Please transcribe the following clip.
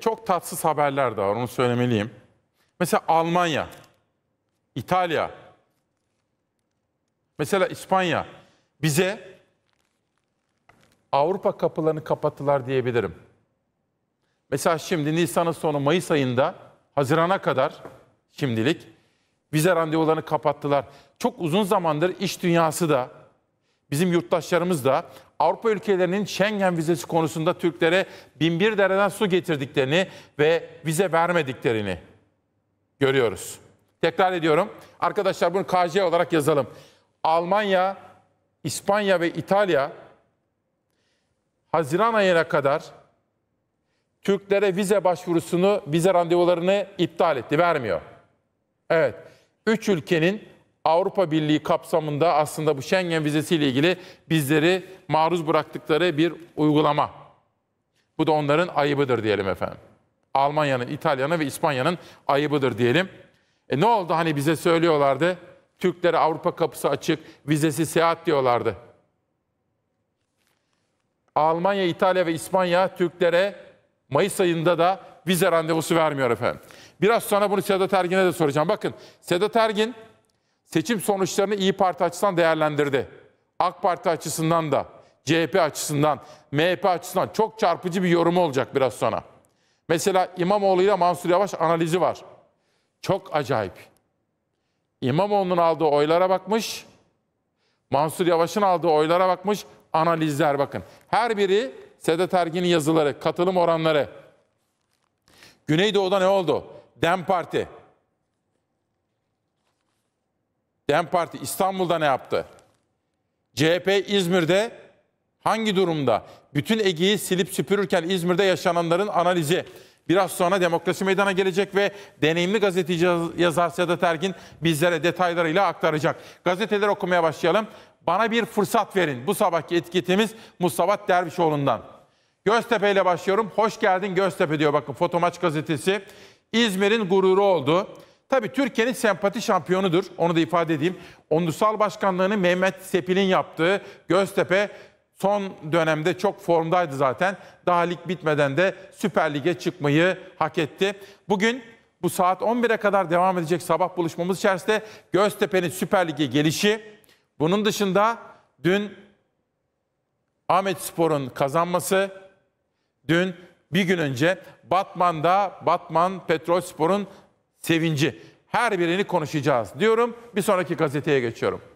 çok tatsız haberler de var onu söylemeliyim. Mesela Almanya, İtalya, mesela İspanya bize Avrupa kapılarını kapattılar diyebilirim. Mesela şimdi Nisan'ın sonu Mayıs ayında Haziran'a kadar şimdilik vize randevularını kapattılar. Çok uzun zamandır iş dünyası da bizim yurttaşlarımız da Avrupa ülkelerinin Schengen vizesi konusunda Türklere binbir dereden su getirdiklerini ve vize vermediklerini görüyoruz. Tekrar ediyorum. Arkadaşlar bunu KC olarak yazalım. Almanya, İspanya ve İtalya Haziran ayına kadar Türklere vize başvurusunu, vize randevularını iptal etti, vermiyor. Evet, üç ülkenin Avrupa Birliği kapsamında aslında bu Schengen vizesiyle ilgili bizleri maruz bıraktıkları bir uygulama. Bu da onların ayıbıdır diyelim efendim. Almanya'nın, İtalya'nın ve İspanya'nın ayıbıdır diyelim. E ne oldu hani bize söylüyorlardı? Türklere Avrupa kapısı açık, vizesi seyahat diyorlardı. Almanya, İtalya ve İspanya Türklere Mayıs ayında da vize randevusu vermiyor efendim. Biraz sonra bunu Sedat Ergin'e de soracağım. Bakın Sedat Ergin seçim sonuçlarını İyi Parti açısından değerlendirdi. AK Parti açısından da, CHP açısından, MHP açısından çok çarpıcı bir yorumu olacak biraz sonra. Mesela İmamoğlu ile Mansur Yavaş analizi var. Çok acayip. İmamoğlu'nun aldığı oylara bakmış, Mansur Yavaş'ın aldığı oylara bakmış, analizler bakın. Her biri Sedat Ergin'in yazıları, katılım oranları. Güneydoğu'da ne oldu? Dem Parti, DEM Parti İstanbul'da ne yaptı? CHP İzmir'de hangi durumda? Bütün Ege'yi silip süpürürken İzmir'de yaşananların analizi. Biraz sonra demokrasi meydana gelecek ve deneyimli gazeteci yazar Sedat Ergin bizlere detaylarıyla aktaracak. Gazeteleri okumaya başlayalım. Bana bir fırsat verin. Bu sabahki etiketimiz Mustafa Dervişoğlu'ndan. Göztepe ile başlıyorum. Hoş geldin Göztepe diyor bakın Fotomaç gazetesi. İzmir'in gururu oldu. Tabii Türkiye'nin sempati şampiyonudur. Onu da ifade edeyim. Ondusal başkanlığını Mehmet Sepil'in yaptığı Göztepe son dönemde çok formdaydı zaten. Daha lig bitmeden de Süper Lig'e çıkmayı hak etti. Bugün bu saat 11'e kadar devam edecek sabah buluşmamız içerisinde Göztepe'nin Süper Lig'e gelişi. Bunun dışında dün Ahmet Spor'un kazanması, dün bir gün önce Batman'da Batman Petrol Spor'un sevinci her birini konuşacağız diyorum. Bir sonraki gazeteye geçiyorum.